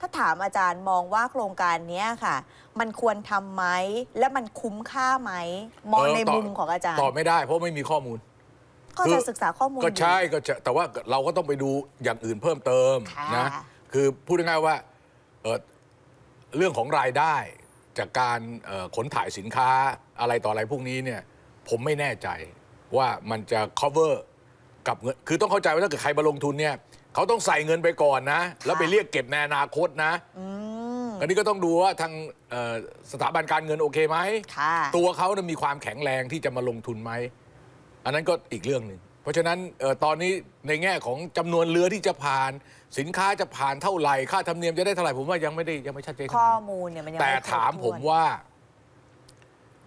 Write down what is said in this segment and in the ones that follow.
ถ้าถามอาจารย์มองว่าโครงการนี้ค่ะ มันควรทำไหมและมันคุ้มค่าไหม มองในมุมของอาจารย์ ตอบไม่ได้เพราะไม่มีข้อมูลก็จะศึกษาข้อมูลก็ใช่ก็จะแต่ว่าเราก็ต้องไปดูอย่างอื่นเพิ่มเติมนะคือพูดง่ายๆว่าเรื่องของรายได้ จากการขนถ่ายสินค้าอะไรต่ออะไรพวกนี้เนี่ย ผมไม่แน่ใจว่ามันจะ cover กับเงินคือต้องเข้าใจว่าถ้าเกิดใครมาลงทุนเนี่ยเขาต้องใส่เงินไปก่อนนะแล้วไปเรียกเก็บในอนาคตนะอันนี้ก็ต้องดูว่าทางสถาบันการเงินโอเคไหมตัวเขามีความแข็งแรงที่จะมาลงทุนไหม อันนั้นก็อีกเรื่องหนึ่งเพราะฉะนั้นตอนนี้ในแง่ของจำนวนเรือที่จะผ่าน สินค้าจะผ่านเท่าไหร่ค่าธรรมเนียมจะได้เท่าไหร่ ผมว่ายังไม่ได้ยังไม่ชัดเจนข้อมูลเนี่ยมันยังแต่ถามผมว่า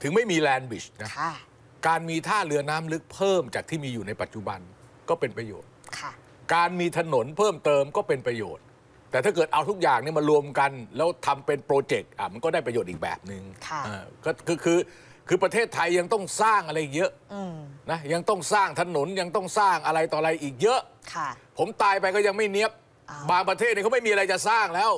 ถึงไม่มีแลนด์บิชนะการมีท่าเรือน้ำลึกเพิ่มจากที่มีอยู่ในปัจจุบันก็เป็นประโยชน์ค่ะการมีถนนเพิ่มเติมก็เป็นประโยชน์ แต่ถ้าเกิดเอาทุกอย่างนี่มารวมกันแล้วทำเป็นโปรเจกต์อ่ะมันก็ได้ประโยชน์อีกแบบหนึ่งค่ะก็คือ คือ คือประเทศไทยยังต้องสร้างอะไรเยอะนะยังต้องสร้างถนนยังต้องสร้างอะไรต่ออะไรอีกเยอะผมตายไปก็ยังไม่เนี้ยบบางประเทศเนี่ยเขาไม่มีอะไรจะสร้างแล้ว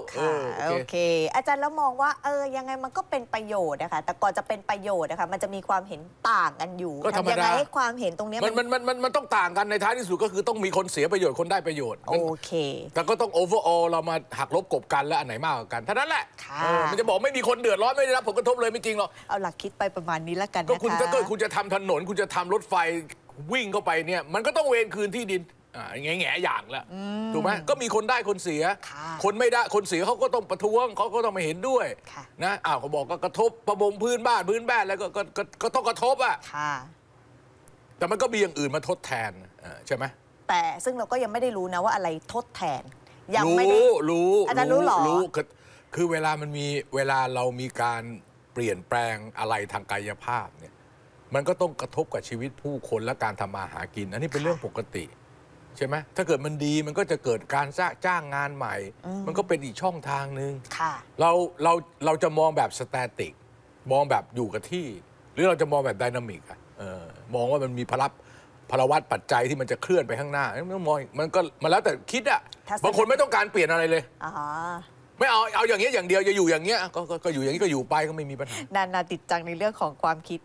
โอเค อาจารย์แล้วมองว่าเออ ยังไงมันก็เป็นประโยชน์นะคะแต่ก่อนจะเป็นประโยชน์นะคะ มันจะมีความเห็นต่างกันอยู่ ก็ทำยังไงให้ความเห็นตรงนี้มันมันมันมันต้องต่างกันในท้ายที่สุดก็คือต้องมีคนเสียประโยชน์คนได้ประโยชน์ โอเค แต่ก็ต้องโอเวอร์ออลเรามาหักลบกบกันแล้วอันไหนมากกว่ากันเท่านั้นแหละ มันจะบอกไม่มีคนเดือดร้อนไม่ได้รับผลกระทบเลยไม่จริงหรอก เอาหลักคิดไปประมาณนี้แล้วกันก็คุณถ้าเกิดคุณจะทำถนนคุณจะทำรถไฟวิ่งเข้าไปเนี่ย มันก็ต้องเวนคืนที่ดินแง่แง่อย่างแล้วถูกไหมก็มีคนได้คนเสีย คนไม่ได้คนเสียเขาก็ต้องประท้วงเขาก็ต้องมาเห็นด้วยนะอ้าวเขาบอกก็กระทบประมงพื้นบ้านพื้นบ้าน แล้วก็ก็ต้องกระทบอ่ะแต่มันก็มีอย่างอื่นมาทดแทนใช่ไหมแต่ซึ่งเราก็ยังไม่ได้รู้นะว่าอะไรทดแทน ยังไม่ได้รู้อาจารย์รู้หรอรู้ คือเวลามันมีเวลาเรามีการเปลี่ยนแปลงอะไรทางกายภาพเนี่ยมันก็ต้องกระทบกับชีวิตผู้คนและการทำมาหากิน อันนี้เป็นเรื่องปกติใช่ไหมถ้าเกิดมันดีมันก็จะเกิดการจ้างงานใหม่ มันก็เป็นอีกช่องทางหนึ่งเราเราเราจะมองแบบสแตติก มองแบบอยู่กับที่ หรือเราจะมองแบบไดินามิกอะมองว่ามันมีพลับพลวัตปัจจัยที่มันจะเคลื่อนไปข้างหน้าไม่ต้องมองมันก็มันแล้วแต่คิดอะบางคนไม่ต้องการเปลี่ยนอะไรเลยไม่เอาเอาอย่างเงี้ยอย่างเดียวจะอยู่อย่างเงี้ยก็ก็ก็อยู่อย่างนี้ก็อยู่ไปก็ไม่มีปัญหานานาติดจังในเรื่องของความคิด